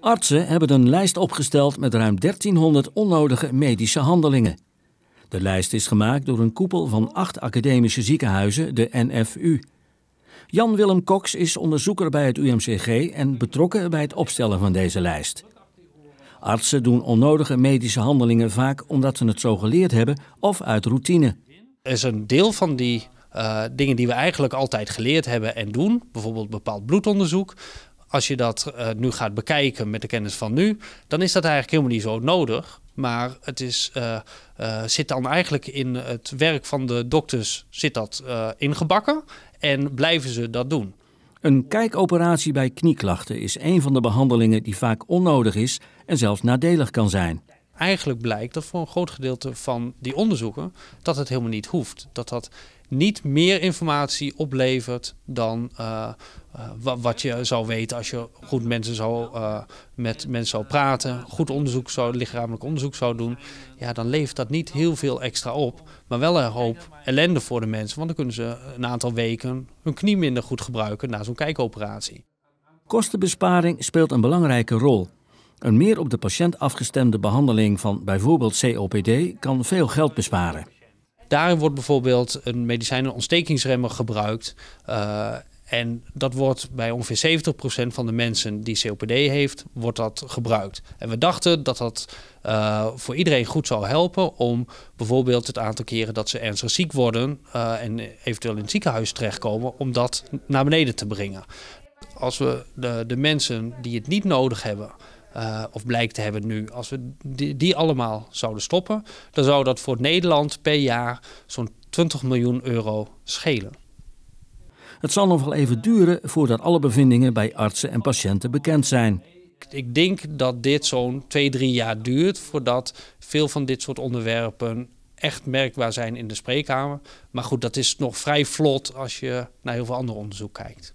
Artsen hebben een lijst opgesteld met ruim 1300 onnodige medische handelingen. De lijst is gemaakt door een koepel van acht academische ziekenhuizen, de NFU. Jan-Willem Cox is onderzoeker bij het UMCG en betrokken bij het opstellen van deze lijst. Artsen doen onnodige medische handelingen vaak omdat ze het zo geleerd hebben of uit routine. Er is een deel van die eh, dingen die we eigenlijk altijd geleerd hebben en doen, bijvoorbeeld bepaald bloedonderzoek, als je dat eh, nu gaat bekijken met de kennis van nu, dan is dat eigenlijk helemaal niet zo nodig. Maar het is, eh, eh, zit dan eigenlijk in het werk van de dokters zit dat, ingebakken en blijven ze dat doen. Een kijkoperatie bij knieklachten is een van de behandelingen die vaak onnodig is en zelfs nadelig kan zijn eigenlijk blijkt dat voor een groot gedeelte van die onderzoeken dat het helemaal niet hoeft. Dat dat niet meer informatie oplevert dan eh, eh, wat je zou weten als je goed mensen zou, eh, met mensen zou praten, goed onderzoek zou, lichamelijk onderzoek zou doen. Ja, dan levert dat niet heel veel extra op, maar wel een hoop ellende voor de mensen. Want dan kunnen ze een aantal weken hun knie minder goed gebruiken na zo'n kijkoperatie. Kostenbesparing speelt een belangrijke rol. Een meer op de patiënt afgestemde behandeling van bijvoorbeeld COPD kan veel geld besparen. Daarin wordt bijvoorbeeld een medicijn, een ontstekingsremmer gebruikt. Eh, en dat wordt bij ongeveer 70% van de mensen die COPD heeft, wordt dat gebruikt. En we dachten dat dat eh, voor iedereen goed zou helpen om bijvoorbeeld het aantal keren dat ze ernstig ziek worden eh, en eventueel in het ziekenhuis terechtkomen, om dat naar beneden te brengen. Als we de, de mensen die het niet nodig hebben, eh, of blijkt te hebben nu. Als we die, allemaal zouden stoppen, dan zou dat voor Nederland per jaar zo'n 20 miljoen euro schelen. Het zal nog wel even duren voordat alle bevindingen bij artsen en patiënten bekend zijn. Ik denk dat dit zo'n 2, 3 jaar duurt voordat veel van dit soort onderwerpen echt merkbaar zijn in de spreekkamer. Maar goed, dat is nog vrij vlot als je naar heel veel ander onderzoek kijkt.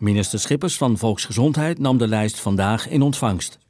Minister Schippers van Volksgezondheid nam de lijst vandaag in ontvangst.